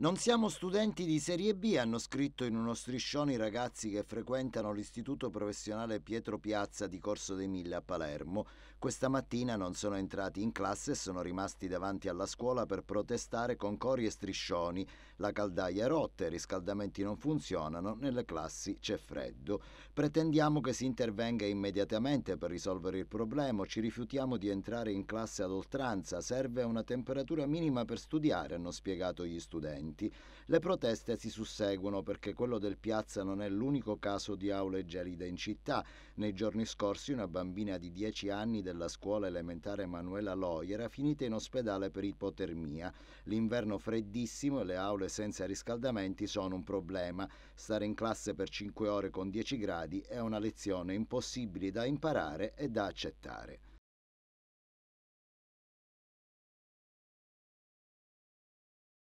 Non siamo studenti di serie B, hanno scritto in uno striscione i ragazzi che frequentano l'istituto professionale Pietro Piazza di Corso dei Mille a Palermo. Questa mattina non sono entrati in classe e sono rimasti davanti alla scuola per protestare con cori e striscioni. La caldaia è rotta, i riscaldamenti non funzionano, nelle classi c'è freddo. Pretendiamo che si intervenga immediatamente per risolvere il problema, ci rifiutiamo di entrare in classe ad oltranza, serve una temperatura minima per studiare, hanno spiegato gli studenti studenti, le proteste si susseguono perché quello del piazza non è l'unico caso di aule gelide in città. Nei giorni scorsi una bambina di 10 anni della scuola elementare Manuela Loi era finita in ospedale per ipotermia. L'inverno freddissimo e le aule senza riscaldamenti sono un problema. Stare in classe per 5 ore con 10 gradi è una lezione impossibile da imparare e da accettare.